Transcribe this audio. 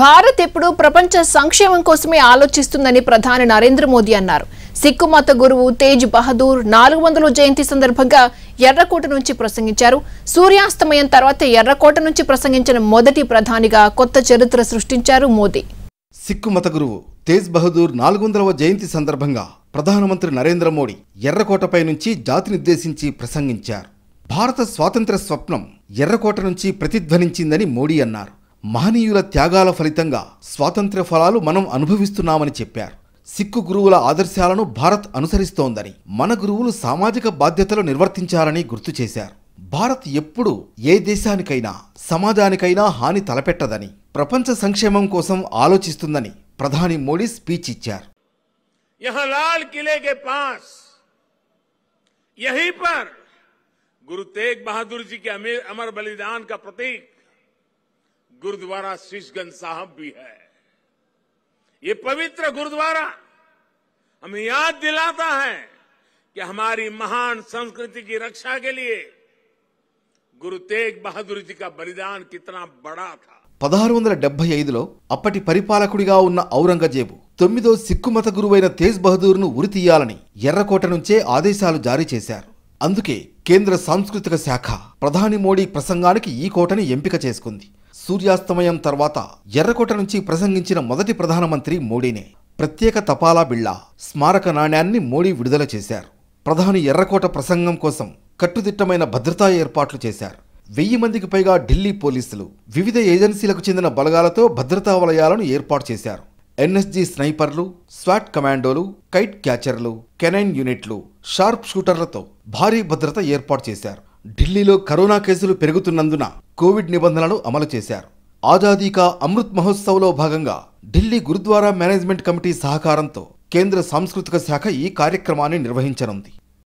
భారత్ ఎప్పుడు ప్రపంచ సంక్షేమం కోసమే ఆలోచిస్తుందని ప్రధాని నరేంద్ర మోదీ అన్నారు సిక్కు మత గురువు తేజ్ బహదూర్ నాలుగు వందల జయంతి సందర్భంగా ఎర్రకోట నుంచి ప్రసంగించారు సూర్యాస్తమయం తర్వాత ఎర్రకోట నుంచి ప్రసంగించిన మొదటి ప్రధానిగా కొత్త చరిత్ర సృష్టించారు మోదీ సిక్కు మత గురువు తేజ్ బహదూర్ నాలుగు వందలవ జయంతి సందర్భంగా ప్రధానమంత్రి నరేంద్ర మోడీ ఎర్రకోటపై నుంచి జాతినిద్దేశించి ప్రసంగించారు భారత స్వాతంత్ర స్వప్నం ఎర్రకోట నుంచి ప్రతిధ్వనించిందని మోడీ అన్నారు మహనీయుల త్యాగాల ఫలితంగా స్వాతంత్ర్య ఫలాలు మనం అనుభవిస్తున్నామని చెప్పారు సిక్కు గురువుల ఆదర్శాలను భారత్ అనుసరిస్తోందని మన గురువులు సామాజిక బాధ్యతలు నిర్వర్తించాలని గుర్తు చేశారు భారత్ ఎప్పుడు ఏ దేశానికైనా సమాజానికైనా హాని తలపెట్టదని ప్రపంచ సంక్షేమం కోసం ఆలోచిస్తుందని ప్రధాని మోడీ స్పీచ్ ఇచ్చారు కిలే గురు తేగ్ బహదూర్ జీకి అమర బలిదాన్ కా ప్రతీక్ गुरुद्वारा शीशगंज साहब भी है ये पवित्र गुरुद्वारा हमें याद दिलाता है कि हमारी महान संस्कृति की रक्षा के लिए గురు తేగ్ బహదూర్ జీ కా బలిదాన్ కితనా బడా థా పదహారు వందల డెబ్బై ఐదులో అప్పటి పరిపాలకుడిగా ఉన్న ఔరంగజేబు తొమ్మిదో సిక్కు మత గురువైన తేజ్ బహదూర్ను ఉరితీయాలని ఎర్రకోట నుంచే ఆదేశాలు జారీ చేశారు అందుకే కేంద్ర సాంస్కృతిక శాఖ ప్రధాని మోడీ ప్రసంగానికి ఈ కోటని ఎంపిక చేసుకుంది సూర్యాస్తమయం తర్వాత ఎర్రకోట నుంచి ప్రసంగించిన మొదటి ప్రధానమంత్రి మోడీనే ప్రత్యేక తపాలా బిళ్ళ స్మారక నాణ్యాన్ని మోడీ విడుదల చేశారు ప్రధాని ఎర్రకోట ప్రసంగం కోసం కట్టుదిట్టమైన భద్రతా ఏర్పాట్లు చేశారు వెయ్యి మందికి పైగా ఢిల్లీ పోలీసులు వివిధ ఏజెన్సీలకు చెందిన బలగాలతో భద్రతా వలయాలను ఏర్పాటు చేశారు ఎన్ఎస్జీ స్నైపర్లు స్వాట్ కమాండోలు కైట్ క్యాచర్లు కెనైన్ యూనిట్లు షార్ప్ షూటర్లతో భారీ భద్రత ఏర్పాటు చేశారు ఢిల్లీలో కరోనా కేసులు పెరుగుతున్నందున కోవిడ్ నిబంధనలు అమలు చేశారు ఆజాదీ కా అమృత్ మహోత్సవ్లో భాగంగా ఢిల్లీ గురుద్వారా మేనేజ్మెంట్ కమిటీ సహకారంతో కేంద్ర సాంస్కృతిక శాఖ ఈ కార్యక్రమాన్ని నిర్వహించనుంది